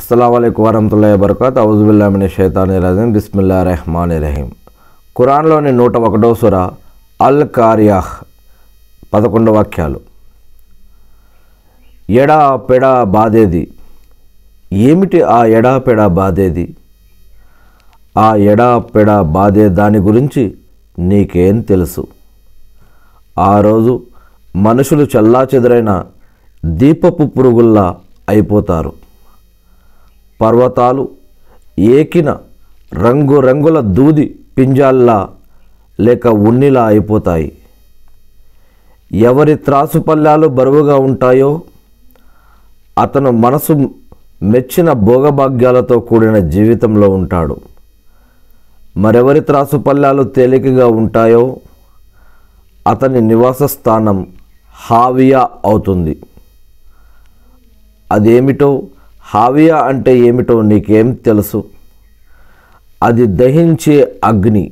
అయికు వరహతుల్లా బర్కత్ అవుజుబుల్లామిని షేతాని రజీం బిస్మిల్లా రెహమాన్ రహీం ఖురాన్లోని నూట ఒకటో సుర అల్ కార్యాహ్ పదకొండు వాక్యాలు ఎడా పెడా బాధేది ఏమిటి ఆ ఎడా పెడా బాధేది ఆ ఎడా పెడా బాధే దాని గురించి నీకేం తెలుసు ఆ రోజు మనుషులు చల్లా చెదరైన దీపపు పురుగుల్లా అయిపోతారు పర్వతాలు ఏకిన రంగురంగుల దూది పింజాల్లా లేక ఉన్నిలా అయిపోతాయి ఎవరి త్రాసు పల్లాలు బరువుగా ఉంటాయో అతను మనసు మెచ్చిన భోగభాగ్యాలతో కూడిన జీవితంలో ఉంటాడు మరెవరి త్రాసు పల్లాలు తేలికగా ఉంటాయో అతని నివాస స్థానం హావియా అవుతుంది అదేమిటో హావియా అంటే ఏమిటో నీకేం తెలుసు అది దహించే అగ్ని